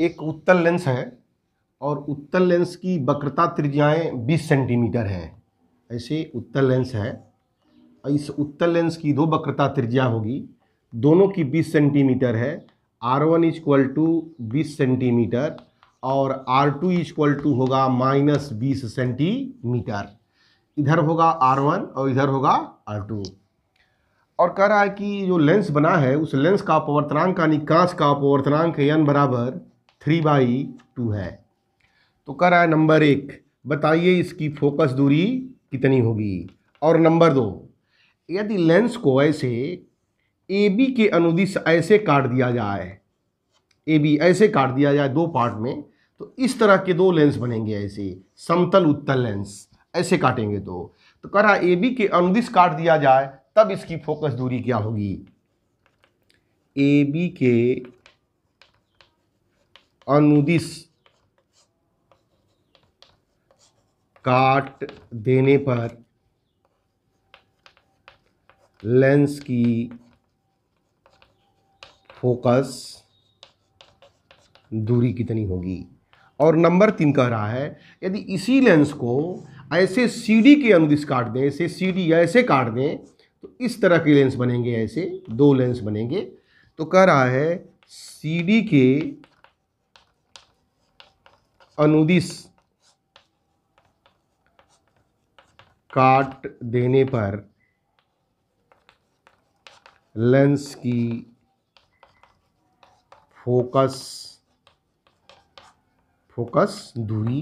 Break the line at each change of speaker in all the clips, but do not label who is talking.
एक उत्तल लेंस है और उत्तल लेंस की वक्रता त्रिज्याएं 20 सेंटीमीटर हैं ऐसे उत्तल लेंस है इस उत्तल लेंस की दो वक्रता त्रिज्या होगी दोनों की 20 सेंटीमीटर है आर वन इजक्वल टू बीस सेंटीमीटर और आर टू इजक्वल टू होगा माइनस बीस सेंटीमीटर इधर होगा आर वन और इधर होगा आर टू और कह रहा है कि जो लेंस बना है उस लेंस का अपवर्तनांक यानी कांच का अपवर्तनांक एन बराबर थ्री बाई टू है तो कह रहा है नंबर एक बताइए इसकी फोकस दूरी कितनी होगी और नंबर दो यदि लेंस को ऐसे ए बी के अनुदिश ऐसे काट दिया जाए ए बी ऐसे काट दिया जाए दो पार्ट में तो इस तरह के दो लेंस बनेंगे ऐसे समतल उत्तल लेंस ऐसे काटेंगे तो तो कह रहा ए बी के अनुदिश काट दिया जाए तब इसकी फोकस दूरी क्या होगी ए बी के अनुदिश काट देने पर लेंस की फोकस दूरी कितनी होगी और नंबर तीन कह रहा है यदि इसी लेंस को ऐसे सीडी के अनुदिश काट दें ऐसे या ऐसे काट दें तो इस तरह के लेंस बनेंगे ऐसे दो लेंस बनेंगे तो कह रहा है सीडी के अनुदिश काट देने पर लेंस की फोकस फोकस दूरी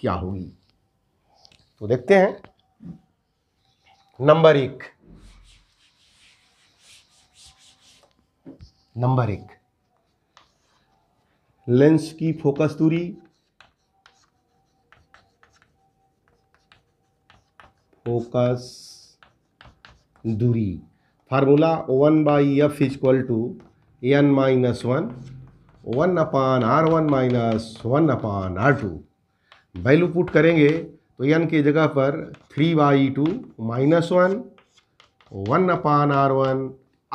क्या होगी तो देखते हैं नंबर एक नंबर एक लेंस की फोकस दूरी फोकस दूरी formula one by F equal to N minus one one upon R one minus one upon R two value put करेंगे तो एन के जगह पर three by two minus one one upon R one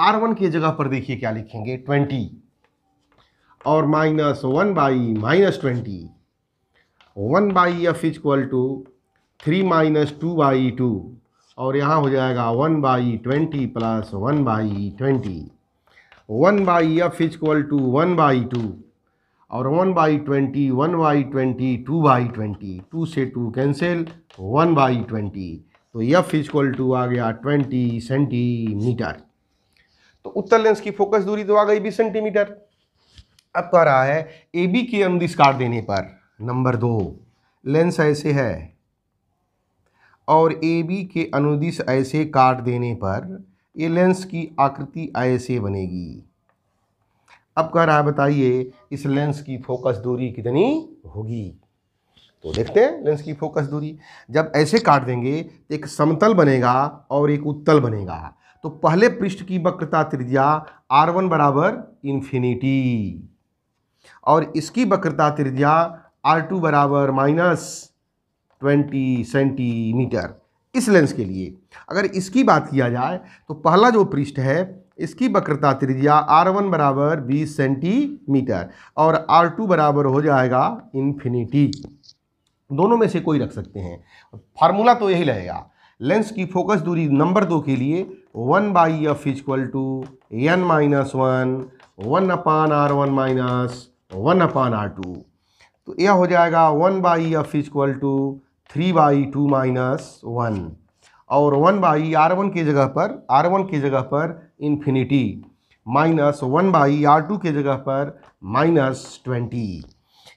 R one की जगह पर देखिए क्या लिखेंगे ट्वेंटी और minus one by minus twenty one by F equal to three minus two by two और यहाँ हो जाएगा one by twenty plus one by twenty one by F equal to one by two और one by twenty one by twenty two by twenty two से two cancel one by twenty तो F equal to आ गया twenty centimetre तो उत्तर lens की focus दूरी तो आ गई बीस सेंटीमीटर अब कह रहा है ए बी के अनुदिस्कार देने पर नंबर दो लेंस ऐसे है और ए बी के अनुदिश ऐसे काट देने पर ये लेंस की आकृति ऐसे बनेगी अब कह रहा है बताइए इस लेंस की फोकस दूरी कितनी होगी तो देखते हैं लेंस की फोकस दूरी जब ऐसे काट देंगे तो एक समतल बनेगा और एक उत्तल बनेगा तो पहले पृष्ठ की वक्रता त्रिज्या आर वन बराबर इन्फिनिटी और इसकी वक्रता त्रिज्या आर टू बराबर माइनस ट्वेंटी सेंटीमीटर इस लेंस के लिए अगर इसकी बात किया जाए तो पहला जो पृष्ठ है इसकी वक्रता त्रिज्या आर वन बराबर बीस सेंटीमीटर और आर टू बराबर हो जाएगा इन्फिनिटी दोनों में से कोई रख सकते हैं फार्मूला तो यही रहेगा लेंस की फोकस दूरी नंबर दो के लिए one by F equal to N minus one one upon R one minus one upon R two तो यह हो जाएगा one by F equal to three by two minus one और वन बाई आर वन के जगह पर R one के जगह पर infinity minus one by R two के जगह पर माइनस ट्वेंटी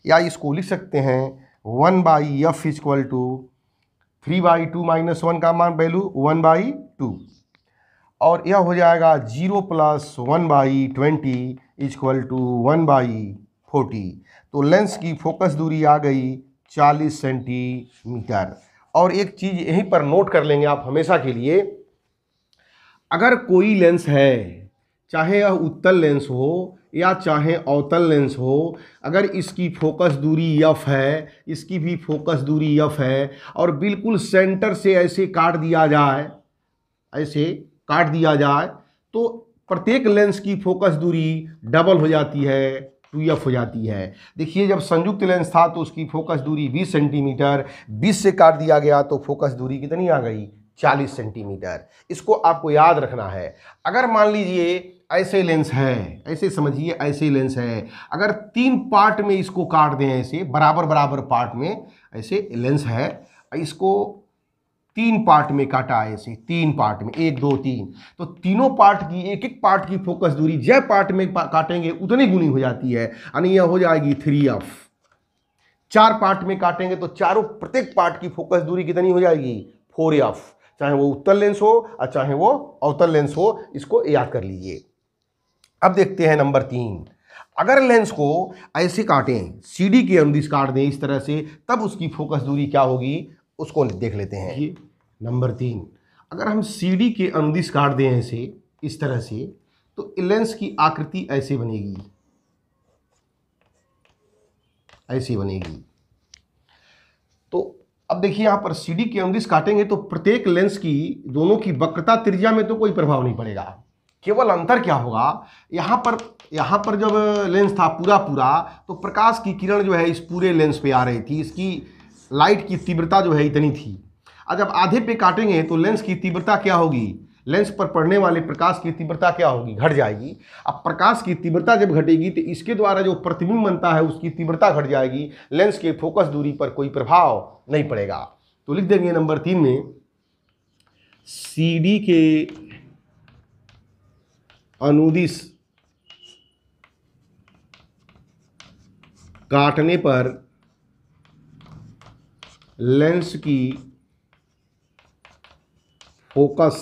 या इसको लिख सकते हैं one by F equal to three by two minus one का मान वैल्यू वन बाई टू और यह हो जाएगा zero plus one by twenty equal to one by forty तो लेंस की फोकस दूरी आ गई 40 सेंटीमीटर और एक चीज़ यहीं पर नोट कर लेंगे आप हमेशा के लिए अगर कोई लेंस है चाहे यह उत्तल लेंस हो या चाहे अवतल लेंस हो अगर इसकी फोकस दूरी यफ है इसकी भी फोकस दूरी यफ है और बिल्कुल सेंटर से ऐसे काट दिया जाए ऐसे काट दिया जाए तो प्रत्येक लेंस की फोकस दूरी डबल हो जाती है टू एफ हो जाती है देखिए जब संयुक्त लेंस था तो उसकी फोकस दूरी 20 सेंटीमीटर 20 से काट दिया गया तो फोकस दूरी कितनी आ गई 40 सेंटीमीटर इसको आपको याद रखना है अगर मान लीजिए ऐसे लेंस है ऐसे समझिए ऐसे लेंस है अगर तीन पार्ट में इसको काट दें ऐसे बराबर बराबर पार्ट में ऐसे लेंस है इसको तीन पार्ट में काटा है इसे तीन पार्ट में एक दो तीन तो तीनों पार्ट की एक एक पार्ट की फोकस दूरी जय पार्ट में पा, काटेंगे उतनी गुनी हो जाती है यानी यह हो जाएगी थ्री एफ चार पार्ट में काटेंगे तो चारों प्रत्येक पार्ट की फोकस दूरी कितनी हो जाएगी फोर एफ चाहे वो उत्तर लेंस हो और चाहे वो अवतर लेंस हो इसको याद कर लीजिए अब देखते हैं नंबर तीन अगर लेंस को ऐसे काटें सीडी के अनुदिश काट दें इस तरह से तब उसकी फोकस दूरी क्या होगी उसको देख लेते हैं नंबर तीन अगर हम सीडी के अनुदिश काट दें ऐसे इस तरह से तो लेंस की आकृति ऐसे बनेगी ऐसी बनेगी तो अब देखिए यहां पर सीडी के अनुदिश काटेंगे तो प्रत्येक लेंस की दोनों की वक्रता त्रिज्या में तो कोई प्रभाव नहीं पड़ेगा केवल अंतर क्या होगा यहाँ पर यहाँ पर जब लेंस था पूरा पूरा तो प्रकाश की किरण जो है इस पूरे लेंस पे आ रही थी इसकी लाइट की तीव्रता जो है इतनी थी और जब आधे पे काटेंगे तो लेंस की तीव्रता क्या होगी लेंस पर पड़ने वाले प्रकाश की तीव्रता क्या होगी घट जाएगी अब प्रकाश की तीव्रता जब घटेगी तो इसके द्वारा जो प्रतिबिंब बनता है उसकी तीव्रता घट जाएगी लेंस के फोकस दूरी पर कोई प्रभाव नहीं पड़ेगा तो लिख देंगे नंबर तीन में सी के अनुदिश काटने पर लेंस की फोकस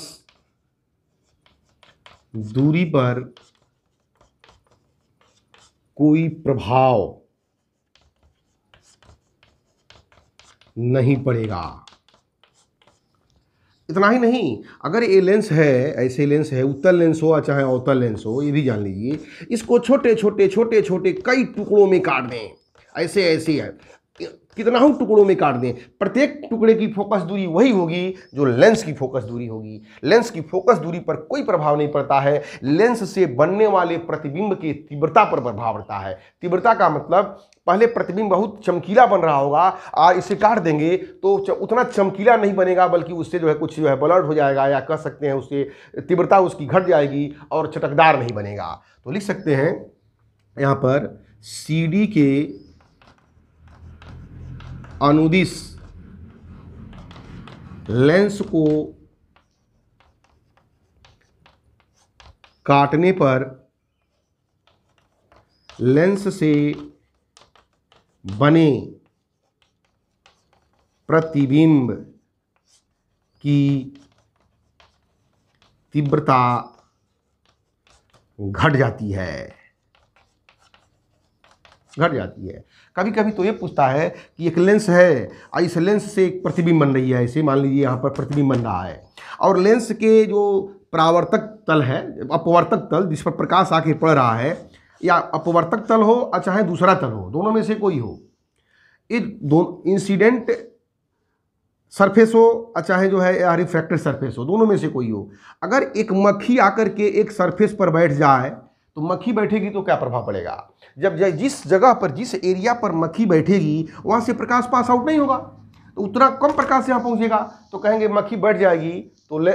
दूरी पर कोई प्रभाव नहीं पड़ेगा इतना ही नहीं अगर ये लेंस है ऐसे लेंस है उत्तर लेंस हो या अच्छा चाहे अवतल लेंस हो ये भी जान लीजिए इसको छोटे छोटे छोटे छोटे कई टुकड़ों में काट दें ऐसे ऐसे है कितना ही टुकड़ों में काट दें प्रत्येक टुकड़े की फोकस दूरी वही होगी जो लेंस की फोकस दूरी होगी लेंस की फोकस दूरी पर कोई प्रभाव नहीं पड़ता है लेंस से बनने वाले प्रतिबिंब की तीव्रता पर प्रभाव पड़ता है तीव्रता का मतलब पहले प्रतिबिंब बहुत चमकीला बन रहा होगा और इसे काट देंगे तो उतना चमकीला नहीं बनेगा बल्कि उससे जो है कुछ जो है ब्लर्ड हो जाएगा या कह सकते हैं उससे तीव्रता उसकी घट जाएगी और चटकदार नहीं बनेगा तो लिख सकते हैं यहाँ पर सी के अनुदिश लेंस को काटने पर लेंस से बने प्रतिबिंब की तीव्रता घट जाती है घट जाती है कभी कभी तो ये पूछता है कि एक लेंस है और इस लेंस से एक प्रतिबिंब बन रही है ऐसे मान लीजिए यहाँ पर प्रतिबिंब बन रहा है और लेंस के जो परावर्तक तल है अपवर्तक तल जिस पर प्रकाश आके पड़ रहा है या अपवर्तक तल हो या चाहे दूसरा तल हो दोनों में से कोई हो ये दो इंसिडेंट सरफेस हो चाहे जो है या रिफ्रैक्टेड सरफेस हो दोनों में से कोई हो अगर एक मक्खी आकर के एक सरफेस पर बैठ जाए तो मक्खी बैठेगी तो क्या प्रभाव पड़ेगा जब जिस जगह पर जिस एरिया पर मक्खी बैठेगी वहाँ से प्रकाश पास आउट नहीं होगा तो उतना कम प्रकाश यहाँ पहुँचेगा तो कहेंगे मक्खी बैठ जाएगी तो ले,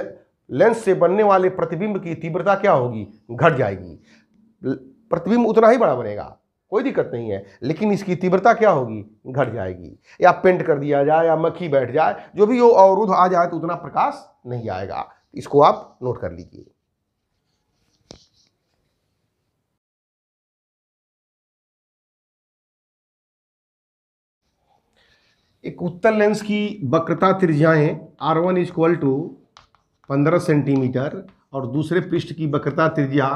लेंस से बनने वाले प्रतिबिंब की तीव्रता क्या होगी घट जाएगी प्रतिबिंब उतना ही बड़ा बनेगा कोई दिक्कत नहीं है लेकिन इसकी तीव्रता क्या होगी घट जाएगी या पेंट कर दिया जाए या मक्खी बैठ जाए जो भी वो अवरुद्ध आ जाए तो उतना प्रकाश नहीं आएगा इसको आप नोट कर लीजिए एक उत्तर लेंस की वक्रता त्रिज्याएं R one is equal to पंद्रह सेंटीमीटर और दूसरे पृष्ठ की वक्रता त्रिज्या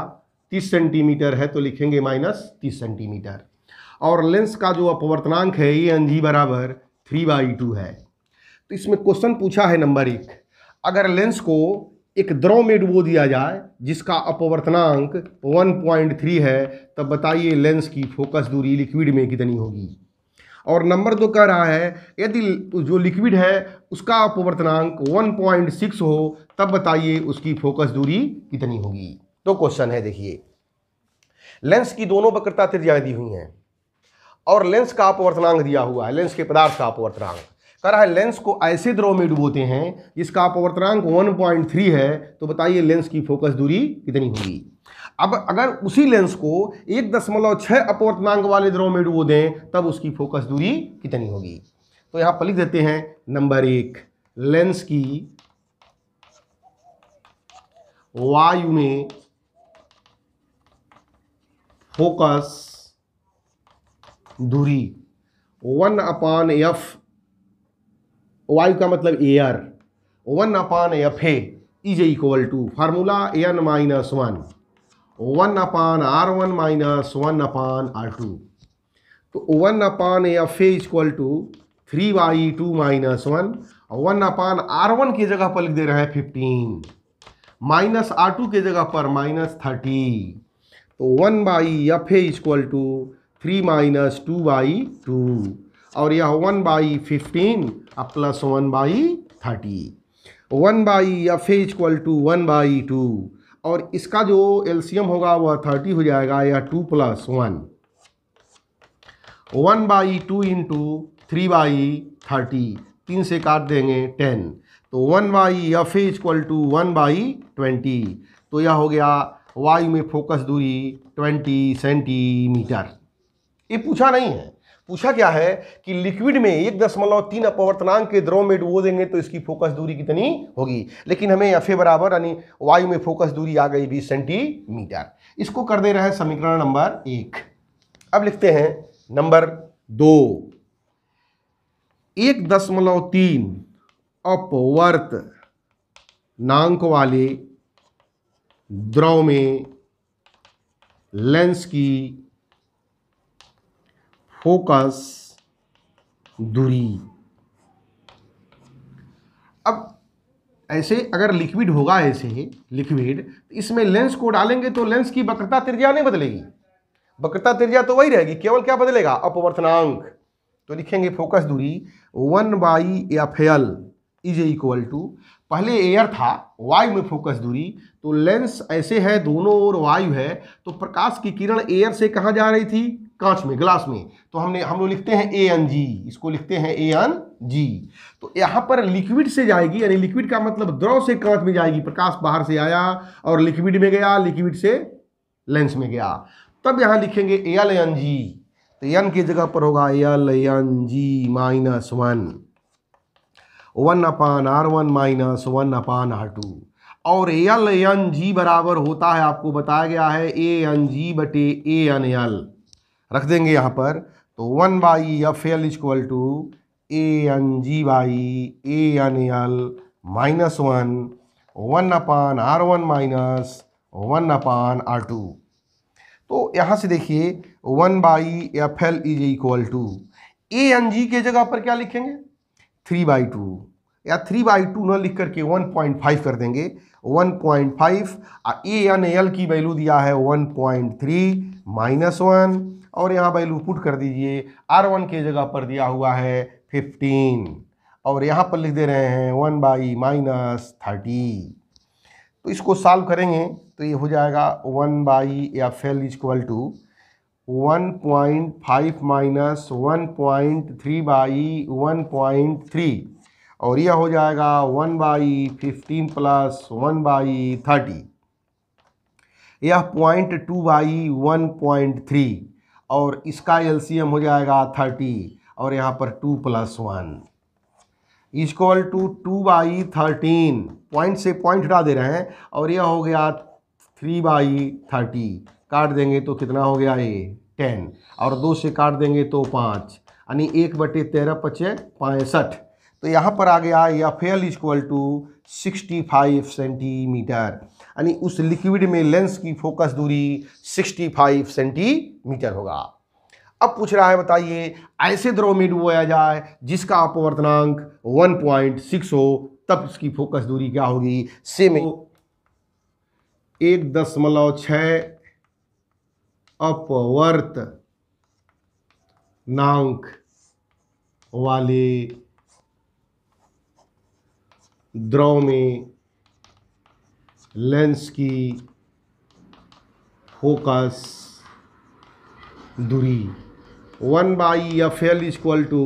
तीस सेंटीमीटर है तो लिखेंगे माइनस तीस सेंटीमीटर और लेंस का जो अपवर्तनांक है ए एन जी बराबर थ्री बाई टू है तो इसमें क्वेश्चन पूछा है नंबर एक अगर लेंस को एक द्रव में डुबो दिया जाए जिसका अपवर्तनांक 1.3 है तब बताइए लेंस की फोकस दूरी लिक्विड में कितनी होगी और नंबर दो कह रहा है यदि जो लिक्विड है उसका अपवर्तनांक 1.6 हो तब बताइए उसकी फोकस दूरी कितनी होगी तो क्वेश्चन है देखिए लेंस की दोनों वक्रता त्रिज्याएं दी हुई हैं और लेंस का अपवर्तनांक दिया हुआ है लेंस के पदार्थ का अपवर्तनांक कह रहा है लेंस को ऐसे द्रव में डुबोते हैं जिसका अपवर्तनांक 1.3 है तो बताइए लेंस की फोकस दूरी कितनी होगी अब अगर उसी लेंस को एक दशमलव छः अपवर्तनांक वाले द्रव में डुबो दें तब उसकी फोकस दूरी कितनी होगी तो यहाँ पर लिख देते हैं नंबर एक लेंस की वायु में फोकस दूरी वन अपान एफ वायु का मतलब air one upon F A is equal to formula N minus one one upon R one minus one upon R two तो one upon F A equal to three by two minus one one upon R one की जगह पर लिख दे रहे हैं fifteen minus are two के जगह पर माइनस थर्टी तो one by F A equal to three minus two by two और यह one by fifteen plus one by thirty one by F A equal to one by two और इसका जो एल्सियम होगा वह थर्टी हो जाएगा या two plus one one by two into three by thirty तीन से काट देंगे टेन तो one by F A equal to one by twenty तो यह हो गया वाई में फोकस दूरी ट्वेंटी सेंटीमीटर ये पूछा नहीं है पूछा क्या है कि लिक्विड में एक दशमलव तीन अपवर्तनांक के द्रव में डुबो देंगे तो इसकी फोकस दूरी कितनी होगी लेकिन हमें एफ ए बराबर यानी वायु में फोकस दूरी आ गई बीस सेंटीमीटर इसको कर दे रहा है समीकरण नंबर एक अब लिखते हैं नंबर दो एक दशमलव तीन अपवर्त नांक वाले द्रव में लेंस की फोकस दूरी अब ऐसे अगर लिक्विड होगा ऐसे लिक्विड तो इसमें लेंस को डालेंगे तो लेंस की वक्रता त्रिज्या नहीं बदलेगी वक्रता त्रिज्या तो वही रहेगी केवल क्या बदलेगा अपवर्तनांक तो लिखेंगे फोकस दूरी one by F L is equal to पहले एयर था वायु में फोकस दूरी तो लेंस ऐसे है दोनों ओर वायु है तो प्रकाश की किरण एयर से कहाँ जा रही थी कांच में ग्लास में तो हमने हम लोग लिखते हैं ए एन जी इसको लिखते हैं ए एन जी तो यहाँ पर लिक्विड से जाएगी यानी लिक्विड का मतलब द्रव से कांच में जाएगी प्रकाश बाहर से आया और लिक्विड में गया लिक्विड से लेंस में गया तब यहाँ लिखेंगे एल एन जी तो एन की जगह पर होगा L N G minus one one upon R one minus one upon R two और एल एन जी बराबर होता है आपको बताया गया है ए एन जी बटे ए एन एल रख देंगे यहाँ पर तो one by F L equal to A N G by A N L minus one one upon R one minus one upon R two तो यहाँ से देखिए one by F L is equal to A N G के जगह पर क्या लिखेंगे three by two या थ्री बाई टू न लिख करके वन पॉइंट फाइव कर देंगे one point five A N L की वैल्यू दिया है one point three minus one और यहाँ वैल्यू पुट कर दीजिए आर वन के जगह पर दिया हुआ है फिफ्टीन और यहाँ पर लिख दे रहे हैं वन बाई माइनस थर्टी तो इसको सॉल्व करेंगे तो ये हो जाएगा वन बाई या फेल is equal to one point five minus one point three by one point three और यह हो जाएगा one by fifteen plus one by thirty यह point two by one point three और इसका एलसीएम हो जाएगा थर्टी और यहाँ पर two plus one equal to two by thirteen point से पॉइंट हटा दे रहे हैं और यह हो गया थ्री बाई थर्टी काट देंगे तो कितना हो गया ये टेन और दो से काट देंगे तो पाँच यानी एक बटे तेरह पचे पैंसठ तो यहाँ पर आ गया या फेल is equal to sixty five centimetre यानी उस लिक्विड में लेंस की फोकस दूरी 65 सेंटीमीटर होगा अब पूछ रहा है बताइए ऐसे द्रव में डुबोया जाए जिसका अपवर्तनांक 1.6 हो तब इसकी फोकस दूरी क्या होगी सेम तो एक दशमलव छ अपवर्त नांक वाले द्रव में लेंस की फोकस दूरी one by F L equal to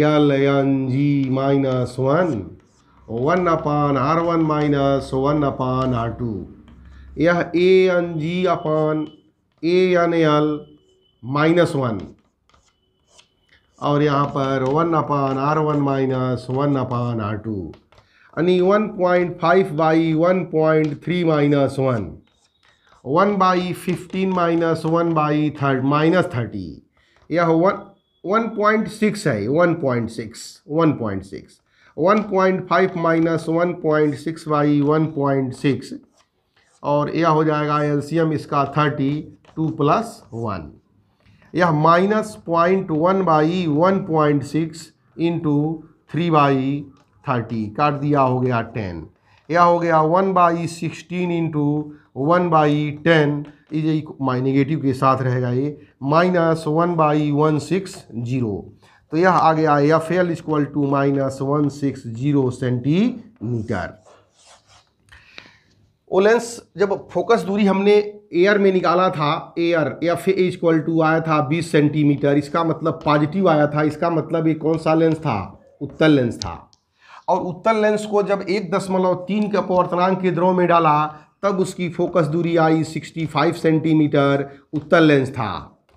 L N G minus one one upon R one minus one upon R two यह A N G upon A N L minus one और यहाँ पर one upon R one minus one upon R two one point five by one point three minus one one by fifteen minus one by by thirty minus thirty यह one one point six है one point six one point six one point five minus one point six by one point six और यह हो जाएगा LCM इसका thirty two plus one यह minus point one by one point six into three by thirty काट दिया हो गया टेन या हो गया one by sixteen into one by ten is my negative के साथ रहेगा ये minus one by one six zero तो यह आ गया F L equal to minus one six zero centimetre वो लेंस जब फोकस दूरी हमने एयर में निकाला था एयर एफ एज इक्वल टू आया था 20 सेंटीमीटर इसका मतलब पॉजिटिव आया था इसका मतलब ये कौन सा लेंस था उत्तर लेंस था और उत्तल लेंस को जब एक दशमलव तीन के अपवर्तनांक के द्रव में डाला तब उसकी फोकस दूरी आई 65 सेंटीमीटर उत्तल लेंस था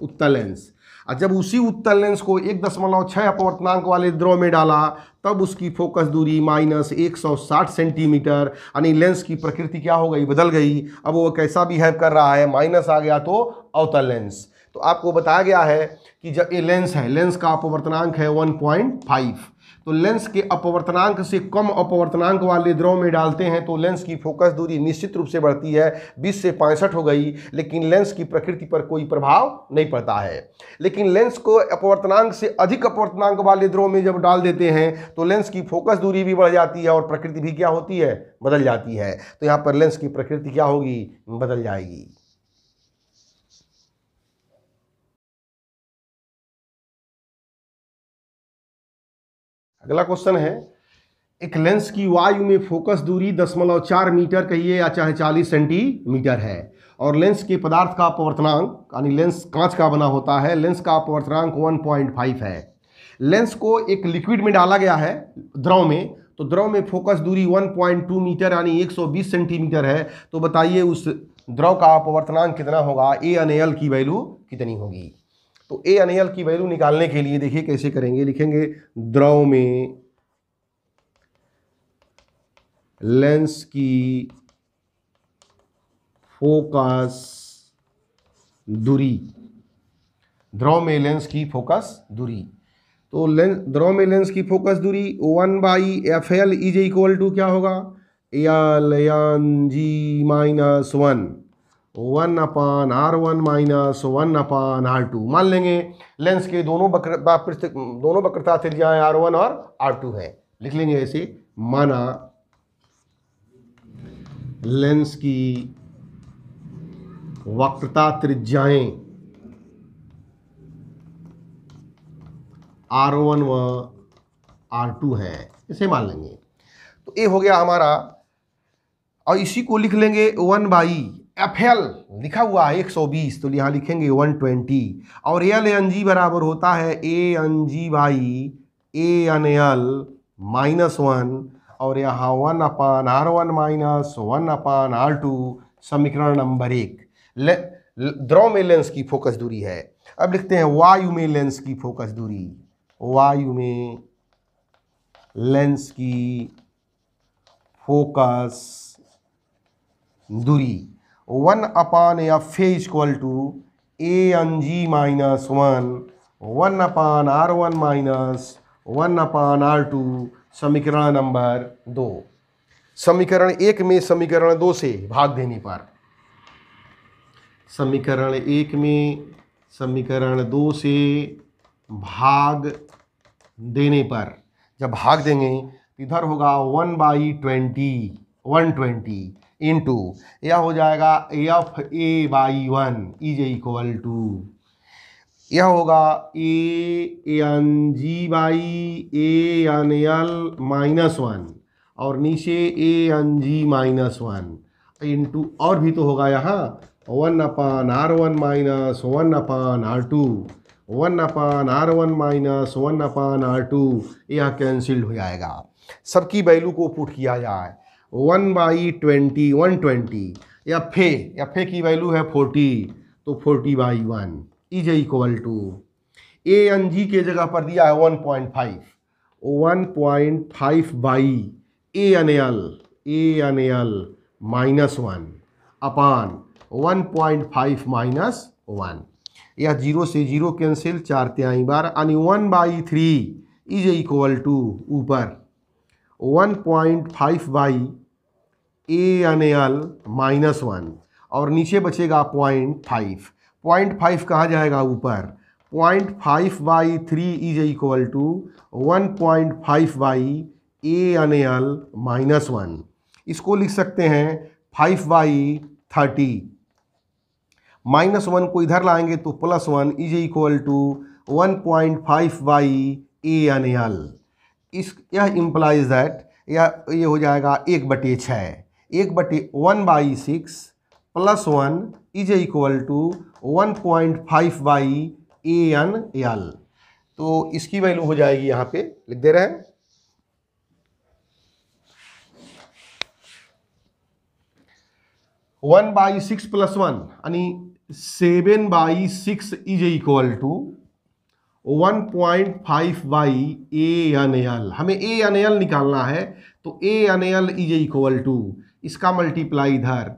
उत्तल लेंस और जब उसी उत्तल लेंस को एक दशमलव छः अपवर्तनांक वाले द्रव में डाला तब उसकी फोकस दूरी माइनस एक सौ साठ सेंटीमीटर यानी लेंस की प्रकृति क्या हो गई बदल गई अब वो कैसा बिहेव कर रहा है माइनस आ गया तो अवतल लेंस तो आपको बताया गया है कि जब ये लेंस है लेंस का अपवर्तनांक है वन पॉइंट फाइव तो लेंस के अपवर्तनांक से कम अपवर्तनांक वाले द्रव में डालते हैं तो लेंस की फोकस दूरी निश्चित रूप से बढ़ती है 20 से पैंसठ हो गई लेकिन लेंस की प्रकृति पर कोई प्रभाव नहीं पड़ता है लेकिन लेंस को अपवर्तनांक से अधिक अपवर्तनांक वाले द्रव में जब डाल देते हैं तो लेंस की फोकस दूरी भी बढ़ जाती है और प्रकृति भी क्या होती है बदल जाती है तो यहाँ पर लेंस की प्रकृति क्या होगी बदल जाएगी अगला क्वेश्चन है एक लेंस की वायु में फोकस दूरी दशमलव चार मीटर कहिए या चाहे चालीस सेंटीमीटर है और लेंस के पदार्थ का अपवर्तनांक यानी लेंस कांच का बना होता है लेंस का अपवर्तनांक 1.5 है लेंस को एक लिक्विड में डाला गया है द्रव में तो द्रव में फोकस दूरी 1.2 मीटर यानी 120 सेंटीमीटर है तो बताइए उस द्रव का अपवर्तनांक कितना होगा ए एन एल की वैल्यू कितनी होगी तो ए यानी एल की वैल्यू निकालने के लिए देखिए कैसे करेंगे लिखेंगे द्रव में लेंस की फोकस दूरी द्रव में लेंस की फोकस दूरी तो लेंस द्रव में लेंस की फोकस दूरी one by F L is equal to क्या होगा L N G minus one तो one upon R one minus one upon R two मान लेंगे लेंस के दोनों बकर पृथक दोनों थे जहाँ आर वन और आर टू है लिख लेंगे ऐसे माना लेंस की वक्रता त्रिज्याएं आर वन व आर टू है इसे मान लेंगे तो ये हो गया हमारा और इसी को लिख लेंगे वन बाई एफ एल लिखा हुआ है 120 तो यहाँ लिखेंगे 120 और एल एन जी बराबर होता है A N G by A N L minus one और यहाँ one upon R one minus one upon R two समीकरण नंबर एक द्रव में लेंस की फोकस दूरी है अब लिखते हैं वायु में लेंस की फोकस दूरी वायु में लेंस की फोकस दूरी one upon F A equal to A N G minus one one upon R one minus one upon R two समीकरण नंबर दो समीकरण एक में समीकरण दो से भाग देने पर समीकरण एक में समीकरण दो से भाग देने पर जब भाग देंगे तो इधर होगा one by twenty one twenty into यह हो जाएगा F A by one is equal to यह होगा A N G by A N L minus one और नीचे A N G minus one two और भी तो होगा यहाँ one upon R one minus one upon R two one upon R one minus one upon R two यह cancelled हो जाएगा सबकी वैल्यू को पुट किया जाए one by twenty one twenty F फे एफ ए की वैल्यू है फोर्टी तो forty by one is equal to A N G के जगह पर दिया है one point five one point five by A N L A N L minus one upon one point five minus one या zero से zero cancel चार त्याई बार यानी one by three is equal to ऊपर one point five by A यानी L minus one और नीचे बचेगा पॉइंट फाइव पॉइंट फाइव कहा जाएगा ऊपर point five by three is equal to one point five by A यानी एल माइनस वन इसको लिख सकते हैं five by thirty minus one को इधर लाएंगे तो plus one is equal to one point five by A यानी एल इस यह इम्प्लाइज दैट यह ये हो जाएगा एक बटे छ एक बटे one by six plus one is equal to one point five by A N L तो इसकी वैल्यू हो जाएगी यहाँ पे लिख दे रहे हैं one by six plus one यानी seven by six is equal to one point five by A N L हमें ए एन एल निकालना है तो A N L is equal to इसका मल्टीप्लाई इधर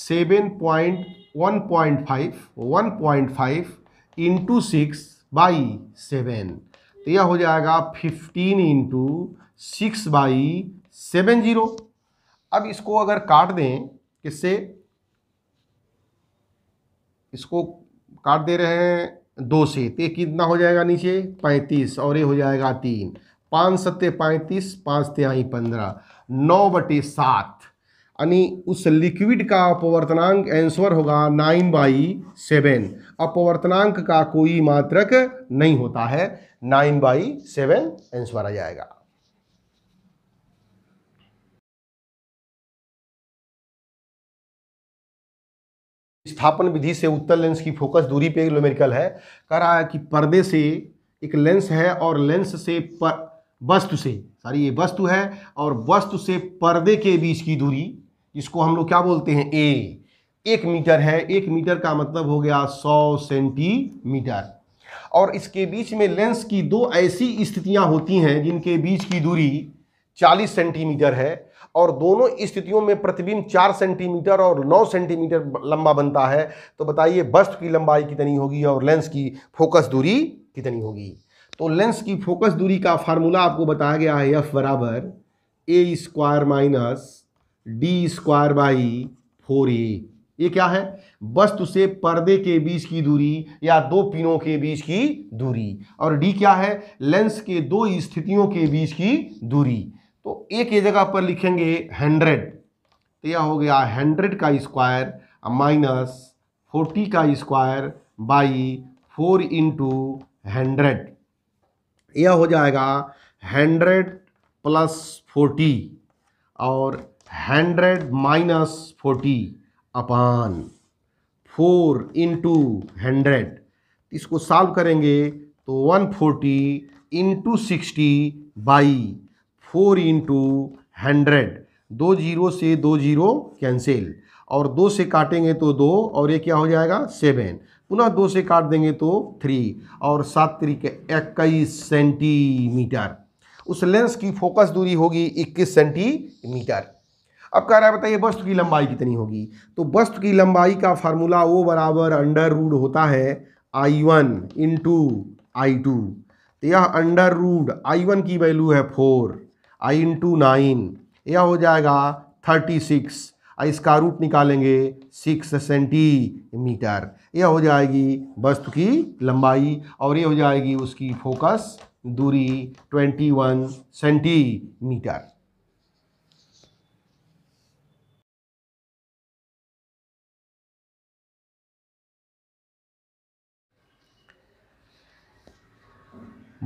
seven point one point five one point five into six by seven तो यह हो जाएगा fifteen into six by seven zero अब इसको अगर काट दें किससे इसको काट दे रहे हैं दो से तो कितना हो जाएगा नीचे पैंतीस और ये हो जाएगा तीन पाँच सत्य पैंतीस पाँच त्याई पंद्रह नौ बटे सात यानी उस लिक्विड का अपवर्तनांक आंसर होगा नाइन बाई सेवन अपवर्तनांक का कोई मात्रक नहीं होता है नाइन बाई सेवन आंसर आ जाएगा स्थापन विधि से उत्तर लेंस की फोकस दूरी पे लोमेरिकल है कह रहा है कि पर्दे से एक लेंस है और लेंस से पर वस्तु से सॉरी ये वस्तु है और वस्तु से पर्दे के बीच की दूरी जिसको हम लोग क्या बोलते हैं ए एक मीटर है एक मीटर का मतलब हो गया सौ सेंटीमीटर और इसके बीच में लेंस की दो ऐसी स्थितियां होती हैं जिनके बीच की दूरी चालीस सेंटीमीटर है और दोनों स्थितियों में प्रतिबिंब चार सेंटीमीटर और नौ सेंटीमीटर लंबा बनता है तो बताइए वस्तु की लंबाई कितनी होगी और लेंस की फोकस दूरी कितनी होगी तो लेंस की फोकस दूरी का फार्मूला आपको बताया गया है एफ बराबर A square minus D square by four A ये क्या है वस्तु से पर्दे के बीच की दूरी या दो पिनों के बीच की दूरी और डी क्या है लेंस के दो स्थितियों के बीच की दूरी एक ये जगह पर लिखेंगे हंड्रेड तो यह हो गया हंड्रेड का स्क्वायर माइनस फोर्टी का square by four into hundred यह हो जाएगा हंड्रेड प्लस फोर्टी और hundred minus forty upon four into hundred तो इसको सॉल्व करेंगे तो one forty into sixty by four into hundred दो जीरो से दो जीरो कैंसिल और दो से काटेंगे तो दो और ये क्या हो जाएगा सेवन पुनः दो से काट देंगे तो थ्री और सात तरीके इक्कीस सेंटीमीटर उस लेंस की फोकस दूरी होगी इक्कीस सेंटीमीटर अब कह रहा है बताइए वस्तु की लंबाई कितनी होगी तो वस्तु की लंबाई का फार्मूला ओ बराबर अंडर रूड होता है I one into I two तो यह अंडर रूड आई वन की वैल्यू है फोर आई इंटू नाइन यह हो जाएगा थर्टी सिक्स इसका रूट निकालेंगे सिक्स सेंटीमीटर यह हो जाएगी वस्तु की लंबाई और यह हो जाएगी उसकी फोकस दूरी ट्वेंटी वन सेंटीमीटर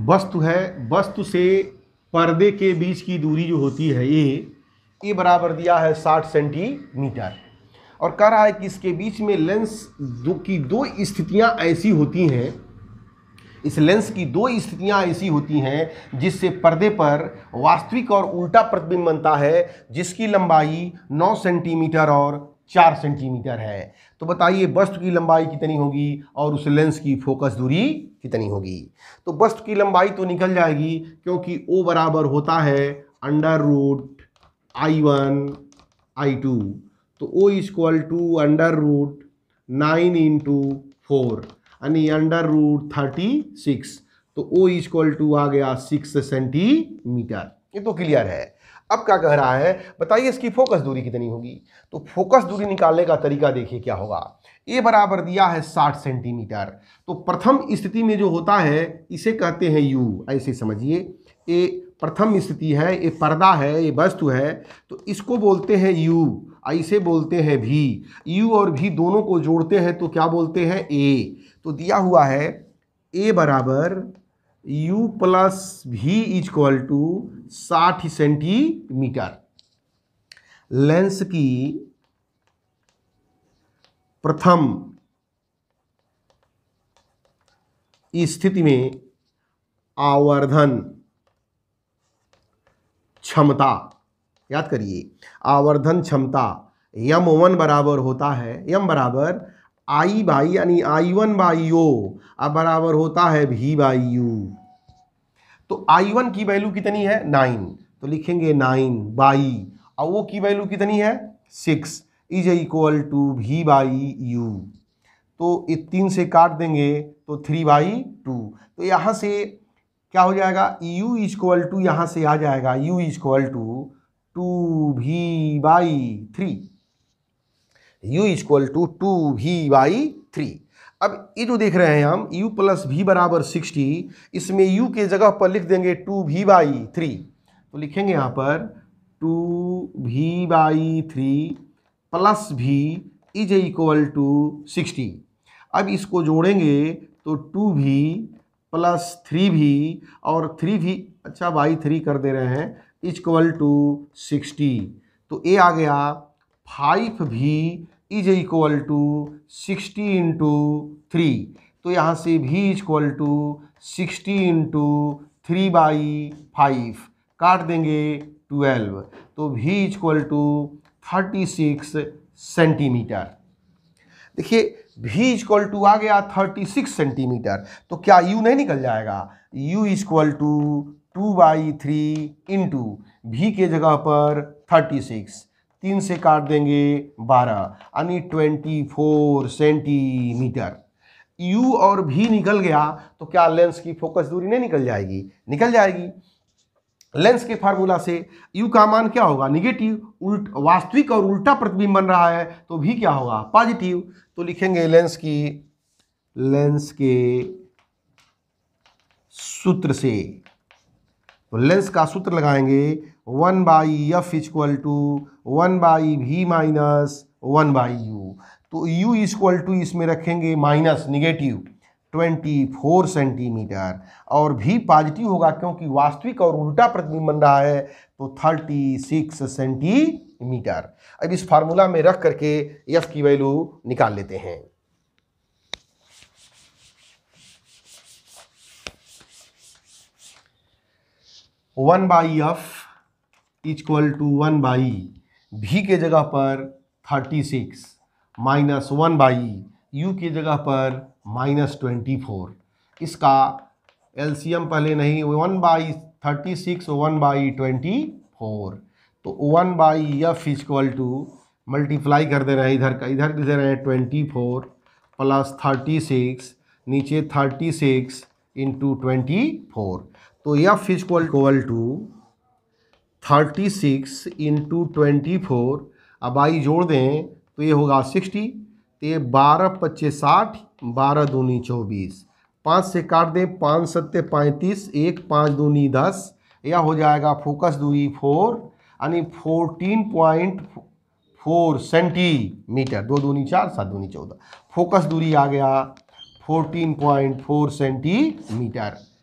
वस्तु है वस्तु से पर्दे के बीच की दूरी जो होती है ये ये बराबर दिया है साठ सेंटीमीटर और कह रहा है कि इसके बीच में लेंस दो की दो स्थितियां ऐसी होती हैं इस लेंस की दो स्थितियां ऐसी होती हैं जिससे पर्दे पर वास्तविक और उल्टा प्रतिबिंब बनता है जिसकी लंबाई 9 सेंटीमीटर और चार सेंटीमीटर है तो बताइए बस्ट की लंबाई कितनी होगी और उस लेंस की फोकस दूरी कितनी होगी तो बस्ट की लंबाई तो निकल जाएगी क्योंकि ओ बराबर होता है under root I one I two तो O is equal to under root nine into four यानी अंडर रूट थर्टी सिक्स तो ओ इजक्वल टू आ गया सिक्स सेंटीमीटर ये तो क्लियर है अब क्या कह रहा है बताइए इसकी फोकस दूरी कितनी होगी तो फोकस दूरी निकालने का तरीका देखिए क्या होगा ए बराबर दिया है 60 सेंटीमीटर तो प्रथम स्थिति में जो होता है इसे कहते हैं यू ऐसे समझिए ए प्रथम स्थिति है ये पर्दा है ये वस्तु है तो इसको बोलते हैं यू ऐसे बोलते हैं भी यू और भी दोनों को जोड़ते हैं तो क्या बोलते हैं ए तो दिया हुआ है ए बराबर U plus V is equal to साठ सेंटीमीटर लेंस की प्रथम स्थिति में आवर्धन क्षमता याद करिए आवर्धन क्षमता यम वन बराबर होता है यम बराबर आई बाई यानी आई वन बाई ओ अब बराबर होता है भी बाई यू तो आई वन की वैल्यू कितनी है नाइन तो लिखेंगे नाइन बाई और वो की वैल्यू कितनी है six is equal to V by U तो ये तीन से काट देंगे तो थ्री बाई टू तो यहाँ से क्या हो जाएगा यू इजक्वल टू यहाँ से आ जाएगा U is equal to two V by three u equal to two V by three अब ये जो देख रहे हैं हम u प्लस वी बराबर सिक्सटी इसमें u के जगह पर लिख देंगे टू वी बाई थ्री तो लिखेंगे यहाँ पर two V by three plus V is equal to sixty अब इसको जोड़ेंगे तो टू भी प्लस थ्री भी और थ्री भी अच्छा बाई थ्री कर दे रहे हैं इजक्वल टू सिक्सटी तो ए आ गया five V is equal to sixty into three तो यहाँ से V is equal to sixty into three by five काट देंगे ट्वेल्व तो V is equal to thirty six centimetre देखिए भी इक्वल टू आ गया थर्टी सिक्स सेंटीमीटर तो क्या यू नहीं निकल जाएगा U is equal to two by three into V के जगह पर थर्टी सिक्स तीन से काट देंगे बारह यानी ट्वेंटी फोर सेंटीमीटर यू और भी निकल गया तो क्या लेंस की फोकस दूरी नहीं निकल जाएगी निकल जाएगी लेंस के फार्मूला से यू का मान क्या होगा निगेटिव उल्ट वास्तविक और उल्टा प्रतिबिंब बन रहा है तो भी क्या होगा पॉजिटिव तो लिखेंगे लेंस की लेंस के सूत्र से तो लेंस का सूत्र लगाएंगे one by F equal to one by V minus one by U तो यू इक्वल टू इसमें रखेंगे माइनस निगेटिव 24 सेंटीमीटर और भी पॉजिटिव होगा क्योंकि वास्तविक और उल्टा प्रतिबिंब बन रहा है तो 36 सेंटीमीटर अब इस फार्मूला में रख करके एफ की वैल्यू निकाल लेते हैं one by F equal to one by V के जगह पर thirty six minus one by U की जगह पर माइनस ट्वेंटी फोर इसका एलसीएम पहले नहीं one by thirty six one by twenty four तो one by F equal to multiply कर दे रहे हैं इधर का इधर दे रहे हैं twenty four plus thirty six नीचे thirty six into twenty four तो F equal to thirty six into twenty four अब आई जोड़ दें तो ये होगा सिक्सटी तो ये बारह पच्चीस साठ बारह दूनी चौबीस पाँच से काट दें पाँच सत्ते पैंतीस एक पाँच दूनी दस यह हो जाएगा फोकस दूरी फोर यानी फोर्टीन पॉइंट फोर सेंटीमीटर दो दूनी चार सात दूनी चौदह फोकस दूरी आ गया फोर्टीन पॉइंट फोर सेंटीमीटर